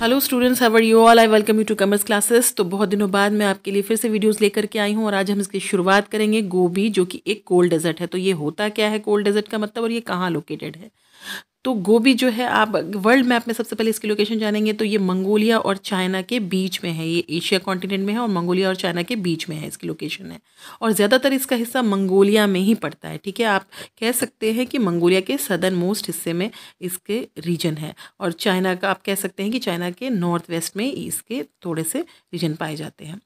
hello students how are you all I welcome you to commerce classes तो बहुत दिनों बाद मैं आपके लिए फिर से वीडियोस लेकर के आई हूँ और आज हम इसकी शुरुआत करेंगे गोभी जो कि एक कोल्ड डेजर्ट है तो ये होता क्या है कोल्ड डेजर्ट का मतलब और ये कहाँ लोकेटेड है तो गोभी जो है आप वर्ल्ड मैप में सबसे पहले इसकी लोकेशन जानेंगे तो ये मंगोलिया और चाइना के बीच में है ये एशिया कॉन्टिनेंट में है और मंगोलिया और चाइना के बीच में है इसकी लोकेशन है और ज़्यादातर इसका हिस्सा मंगोलिया में ही पड़ता है ठीक है आप कह सकते हैं कि मंगोलिया के सदर्न मोस्ट हिस्से में इसके रीजन है और चाइना का आप कह सकते हैं कि चाइना के नॉर्थ वेस्ट में इसके थोड़े से रीजन पाए जाते हैं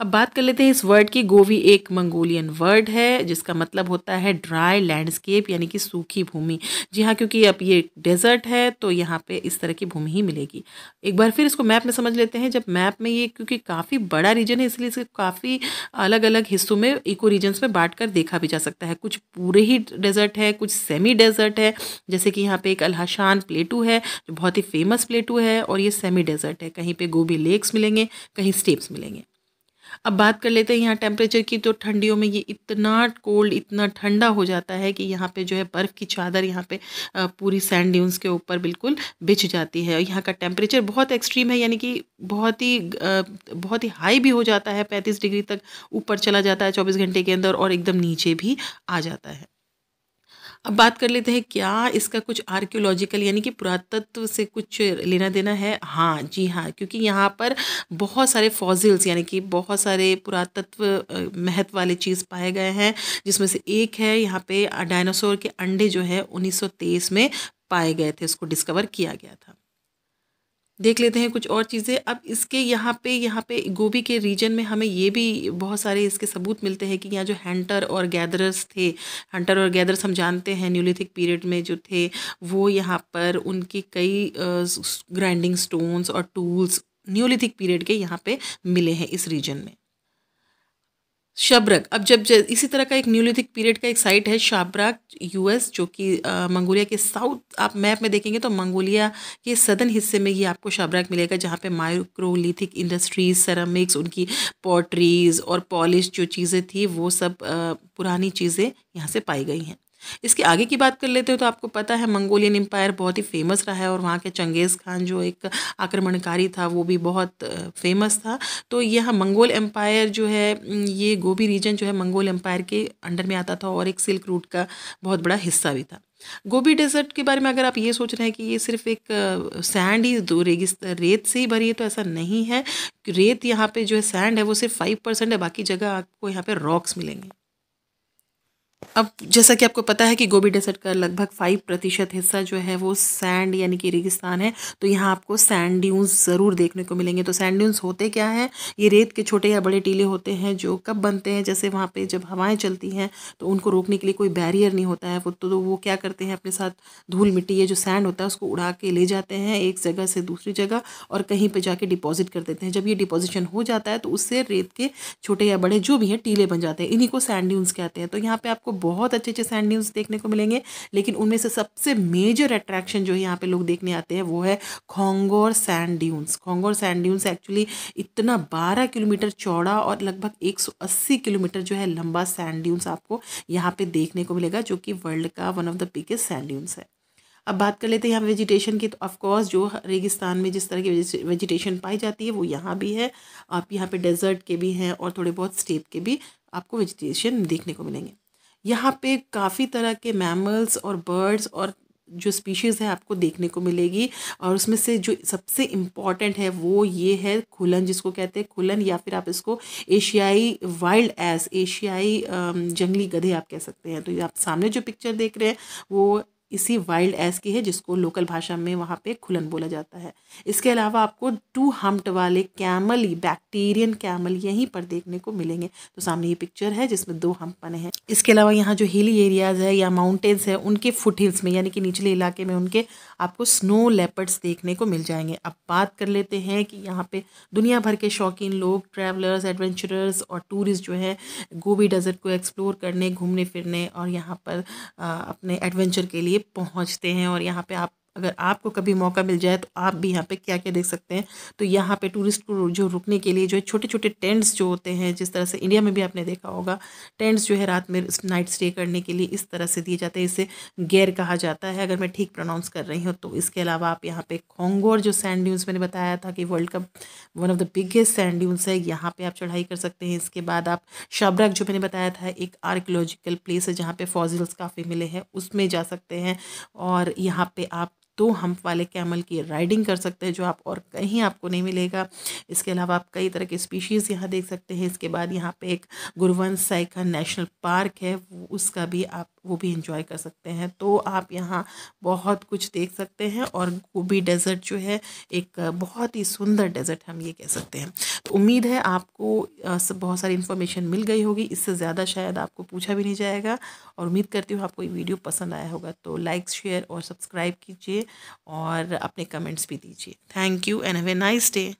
अब बात कर लेते हैं इस वर्ड की गोवी एक मंगोलियन वर्ड है जिसका मतलब होता है ड्राई लैंडस्केप यानी कि सूखी भूमि जी हाँ क्योंकि अब ये डेजर्ट है तो यहाँ पे इस तरह की भूमि ही मिलेगी एक बार फिर इसको मैप में समझ लेते हैं जब मैप में ये क्योंकि काफ़ी बड़ा रीजन है इसलिए इसे काफ़ी अलग अलग हिस्सों में इको रीजन्स में बांट कर देखा भी जा सकता है कुछ पूरे ही डेजर्ट है कुछ सेमी डेजर्ट है जैसे कि यहाँ पे एक अलहशान प्लेटू है जो बहुत ही फेमस प्लेटू है और ये सेमी डेजर्ट है कहीं पर गोभी लेक्स मिलेंगे कहीं स्टेप्स मिलेंगे अब बात कर लेते हैं यहाँ टेम्परेचर की तो ठंडियों में ये इतना कोल्ड इतना ठंडा हो जाता है कि यहाँ पे जो है बर्फ़ की चादर यहाँ पे पूरी सैंड ड्यून्स के ऊपर बिल्कुल बिछ जाती है यहाँ का टेम्परेचर बहुत एक्सट्रीम है यानी कि बहुत ही बहुत ही हाई भी हो जाता है पैंतीस डिग्री तक ऊपर चला जाता है चौबीस घंटे के अंदर और एकदम नीचे भी आ जाता है अब बात कर लेते हैं क्या इसका कुछ आर्कियोलॉजिकल यानी कि पुरातत्व से कुछ लेना देना है हाँ जी हाँ क्योंकि यहाँ पर बहुत सारे फॉजिल्स यानी कि बहुत सारे पुरातत्व महत्व वाले चीज़ पाए गए हैं जिसमें से एक है यहाँ पे डायनासोर के अंडे जो है 1923 में पाए गए थे उसको डिस्कवर किया गया था देख लेते हैं कुछ और चीज़ें अब इसके यहाँ पे यहाँ पे गोभी के रीजन में हमें ये भी बहुत सारे इसके सबूत मिलते हैं कि यहाँ जो हंटर और गैदरर्स थे हंटर और गैदरर्स हम जानते हैं न्यूलिथिक पीरियड में जो थे वो यहाँ पर उनके कई ग्राइंडिंग स्टोन्स और टूल्स न्यूलिथिक पीरियड के यहाँ पे मिले हैं इस रीजन में शबरक अब जब, जब इसी तरह का एक न्यूलिथिक पीरियड का एक साइट है शाबराक यूएस जो कि मंगोलिया के साउथ आप मैप में देखेंगे तो मंगोलिया के सदन हिस्से में ही आपको शाबराक मिलेगा जहाँ पे माइक्रोलिथिक इंडस्ट्रीज सरामिक्स उनकी पॉटरीज और पॉलिश जो चीज़ें थी वो सब आ, पुरानी चीज़ें यहाँ से पाई गई हैं इसके आगे की बात कर लेते हो तो आपको पता है मंगोलियन एम्पायर बहुत ही फेमस रहा है और वहाँ के चंगेज़ खान जो एक आक्रमणकारी था वो भी बहुत फेमस था तो यह मंगोल एम्पायर जो है ये गोभी रीजन जो है मंगोल एम्पायर के अंडर में आता था और एक सिल्क रूट का बहुत बड़ा हिस्सा भी था गोभी डेजर्ट के बारे में अगर आप ये सोच रहे हैं कि ये सिर्फ एक सैंड ही दो रेगिस्त रेत से ही भरी है तो ऐसा नहीं है रेत यहाँ पे जो है सैंड है वो सिर्फ फाइव परसेंट है बाकी जगह आपको यहाँ पे रॉक्स मिलेंगे अब जैसा कि आपको पता है कि गोबी डेजर्ट का लगभग फाइव प्रतिशत हिस्सा जो है वो सैंड यानी कि रेगिस्तान है तो यहाँ आपको सैंड ड्यून्स ज़रूर देखने को मिलेंगे तो सैंड ड्यून्स होते क्या हैं ये रेत के छोटे या बड़े टीले होते हैं जो कब बनते हैं जैसे वहाँ पे जब हवाएं चलती हैं तो उनको रोकने के लिए कोई बैरियर नहीं होता है वो तो, तो वो क्या करते हैं अपने साथ धूल मिट्टी ये जो सैंड होता है उसको उड़ा के ले जाते हैं एक जगह से दूसरी जगह और कहीं पर जाके डिपॉजिट कर देते हैं जब ये डिपॉजिशन हो जाता है तो उससे रेत के छोटे या बड़े जो भी हैं टीले बन जाते हैं इन्हीं को सैंड ड्यून्स कहते हैं तो यहाँ पर आपको आपको बहुत अच्छे अच्छे सैंड ड्यून्स देखने को मिलेंगे लेकिन उनमें से सबसे मेजर अट्रैक्शन जो यहाँ पे लोग देखने आते हैं वो है Khongor sand dunes Khongor sand dunes actually इतना बारह किलोमीटर चौड़ा और लगभग एक किलोमीटर जो है लंबा सैंड ड्यून्स आपको यहाँ पे देखने को मिलेगा जो कि वर्ल्ड का one of the biggest sand dunes है अब बात कर लेते हैं यहाँ वेजिटेशन की तो ऑफकोर्स जो रेगिस्तान में जिस तरह की वेजिटेशन पाई जाती है वो यहाँ भी है आप यहाँ पे डेजर्ट के भी हैं और थोड़े बहुत स्टेप के भी आपको वेजिटेशन देखने को मिलेंगे यहाँ पे काफ़ी तरह के मैमल्स और बर्ड्स और जो स्पीशीज़ है आपको देखने को मिलेगी और उसमें से जो सबसे इम्पॉर्टेंट है वो ये है खुलन जिसको कहते हैं खुलन या फिर आप इसको एशियाई वाइल्ड एस एशियाई जंगली गधे आप कह सकते हैं तो आप सामने जो पिक्चर देख रहे हैं वो इसी वाइल्ड एस की है जिसको लोकल भाषा में वहाँ पे खुलन बोला जाता है इसके अलावा आपको टू हम्प्ट वाले कैमल बैक्टीरियन कैमल यहीं पर देखने को मिलेंगे तो सामने ये पिक्चर है जिसमें दो हम्प बने हैं इसके अलावा यहाँ जो हिली एरियाज़ है या माउंटेन्स है उनके फुट हिल्स में यानी कि निचले इलाके में उनके आपको स्नो लेपर्ड्स देखने को मिल जाएंगे अब बात कर लेते हैं कि यहाँ पे दुनिया भर के शौकीन लोग ट्रैवलर्स एडवेंचरर्स और टूरिस्ट जो हैं गोभी डेजर्ट को एक्सप्लोर करने घूमने फिरने और यहाँ पर अपने एडवेंचर के लिए पहुंचते हैं और यहाँ पे आप अगर आपको कभी मौका मिल जाए तो आप भी यहाँ पे क्या क्या देख सकते हैं तो यहाँ पे टूरिस्ट को जो रुकने के लिए जो है छोटे छोटे टेंट्स जो होते हैं जिस तरह से इंडिया में भी आपने देखा होगा टेंट्स जो है रात में नाइट स्टे करने के लिए इस तरह से दिए जाते हैं इसे गैर कहा जाता है अगर मैं ठीक प्रोनाउंस कर रही हूँ तो इसके अलावा आप यहाँ पर खोंगोर जो सैंड ड्यून्स मैंने बताया था कि world cup one of the biggest sand dunes है यहाँ पर आप चढ़ाई कर सकते हैं इसके बाद आप शबरक जो मैंने बताया था एक आर्कोलॉजिकल प्लेस है जहाँ पर फॉजिल्स काफ़ी मिले हैं उसमें जा सकते हैं और यहाँ पर आप दो तो हम्प वाले कैमल की राइडिंग कर सकते हैं जो आप और कहीं आपको नहीं मिलेगा इसके अलावा आप कई तरह के स्पीशीज़ यहाँ देख सकते हैं इसके बाद यहाँ पे एक गुरुवंश साइखा नेशनल पार्क है उसका भी आप वो भी इंजॉय कर सकते हैं तो आप यहाँ बहुत कुछ देख सकते हैं और गोभी डेजर्ट जो है एक बहुत ही सुंदर डेजर्ट हम ये कह सकते हैं तो उम्मीद है आपको बहुत सारी इन्फॉर्मेशन मिल गई होगी इससे ज़्यादा शायद आपको पूछा भी नहीं जाएगा और उम्मीद करती हूँ आपको ये वीडियो पसंद आया होगा तो लाइक शेयर और सब्सक्राइब कीजिए और अपने कमेंट्स भी दीजिए thank you and have a nice day